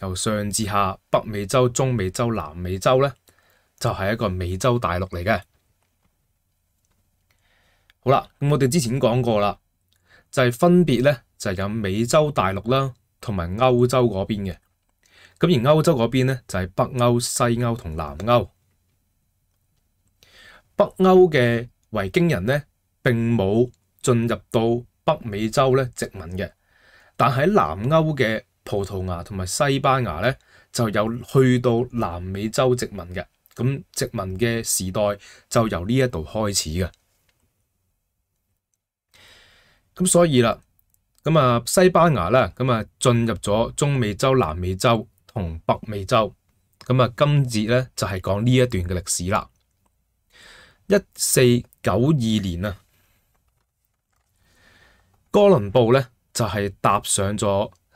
由上至下，北美洲、中美洲、南美洲呢，就係一個美洲大陸嚟嘅。好啦，咁我哋之前講過啦，就係分別呢，就係有美洲大陸啦，同埋歐洲嗰邊嘅。咁而歐洲嗰邊呢，就係北歐、西歐同南歐。北歐嘅維京人呢，並冇進入到北美洲呢殖民嘅，但喺南歐嘅。葡萄牙同埋西班牙咧，就有去到南美洲殖民嘅，咁殖民嘅時代就由呢一度開始嘅。咁所以啦，咁啊西班牙啦，咁啊進入咗中美洲、南美洲同北美洲。咁啊今節咧就係講呢一段嘅歷史啦。一四九二年啊，哥倫布咧就係搭上咗。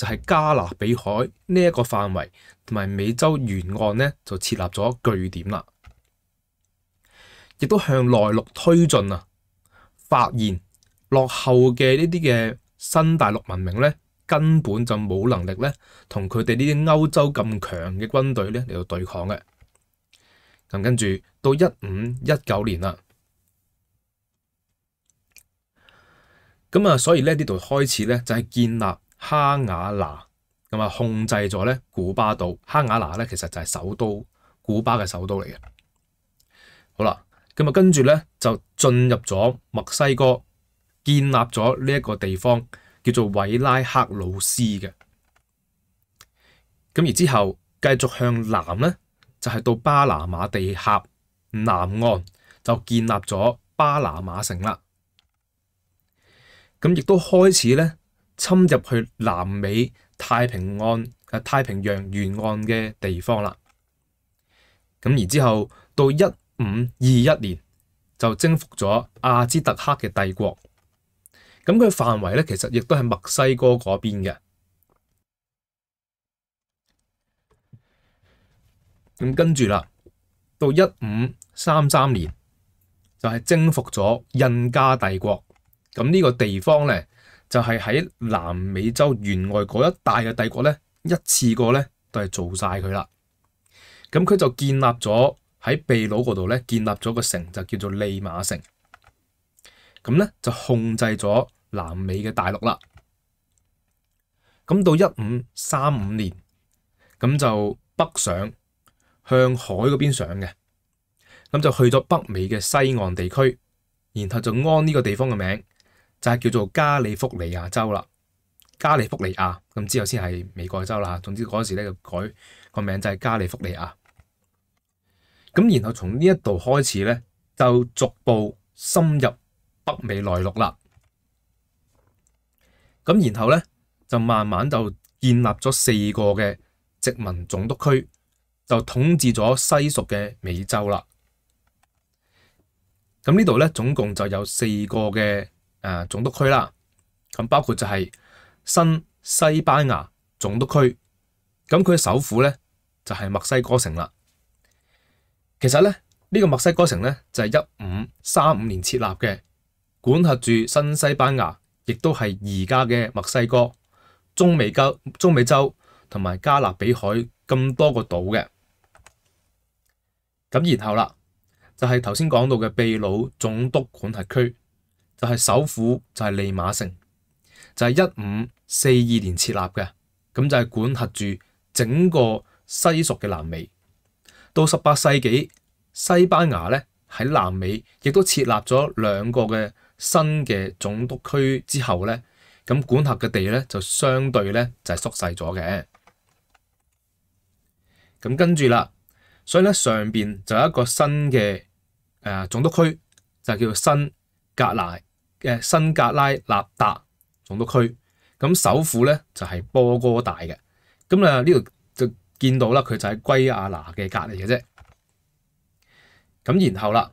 就係加勒比海呢一個範圍同埋美洲沿岸呢，就設立咗據點啦，亦都向內陸推進啊。發現落後嘅呢啲嘅新大陸文明呢，根本就冇能力呢，同佢哋呢啲歐洲咁強嘅軍隊呢嚟到對抗嘅。咁跟住到一五一九年啦，咁啊，所以呢呢度開始呢，就係建立。哈瓦那咁啊，控制咗咧古巴岛。哈瓦那咧，其实就系首都古巴嘅首都嚟嘅。好啦，咁啊，跟住咧就进入咗墨西哥，建立咗呢一个地方叫做韦拉克鲁斯嘅。咁而之后继续向南咧，就系到巴拿马地峡南岸，就建立咗巴拿马城啦。咁亦都开始咧。侵入去南美太平洋太平洋沿岸嘅地方啦，咁然之後到一五二一年就征服咗阿兹特克嘅帝國，咁佢範圍咧其實亦都係墨西哥嗰邊嘅，咁跟住啦，到一五三三年就係征服咗印加帝國，咁呢個地方咧。就係喺南美洲沿外嗰一带嘅帝國咧，一次過咧都係做晒佢啦。咁佢就建立咗喺秘魯嗰度咧，建立咗個城就叫做利馬城。咁咧就控制咗南美嘅大陸啦。咁到一五三五年，咁就北上向海嗰邊上嘅，咁就去咗北美嘅西岸地區，然後就安呢個地方嘅名。就係叫做加利福尼亞州啦，加利福尼亞咁之後先係美國州啦。總之嗰时時就改個名就係加利福尼亞。咁然後從呢一度開始咧，就逐步深入北美內陸啦。咁然後咧就慢慢就建立咗四個嘅殖民總督區，就統治咗西屬嘅美洲啦。咁呢度咧總共就有四個嘅。誒總督區啦，咁包括就係新西班牙總督區，咁佢嘅首府咧就係墨西哥城啦。其實咧，呢個墨西哥城咧就係一五三五年設立嘅，管轄住新西班牙，亦都係而家嘅墨西哥、中美洲、中美洲同埋加勒比海咁多個島嘅。咁然後啦，就係頭先講到嘅秘魯總督管轄區。就係首府就係利馬城，就係一五四二年設立嘅，咁就係管轄住整個西屬嘅南美。到十八世紀，西班牙咧喺南美亦都設立咗兩個嘅新嘅總督區之後咧，咁管轄嘅地咧就相對咧就係縮細咗嘅。咁跟住啦，所以咧上邊就有一個新嘅誒總督區，就叫做新格拉。嘅新格拉納達總督區，咁首府咧就係波哥大嘅，咁啊呢度就見到啦，佢就喺圭亞拿嘅隔離嘅啫，咁然後啦，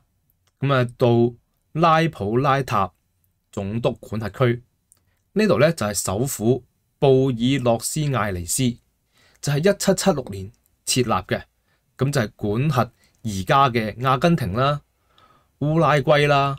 咁啊到拉普拉塔總督管轄區，呢度咧就係首府布爾諾斯艾利斯，就係一七七六年設立嘅，咁就係管轄而家嘅阿根廷啦、烏拉圭啦。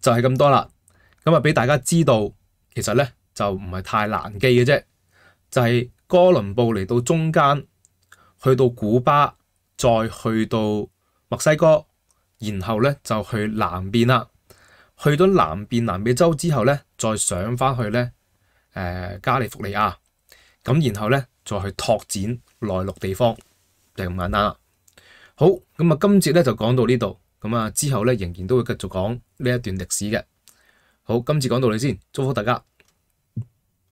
就係咁多啦，咁啊俾大家知道，其實咧就唔係太難記嘅啫，就係哥倫布嚟到中間，去到古巴，再去到墨西哥，然後咧就去南邊啦，去到南邊南美洲之後咧，再上翻去咧，誒加利福尼亞，咁然後咧再去拓展內陸地方，就咁简单啦。好，咁啊今次咧就講到呢度。咁啊，之后咧仍然都会继续讲呢一段历史嘅。好，今次讲到你先，祝福大家。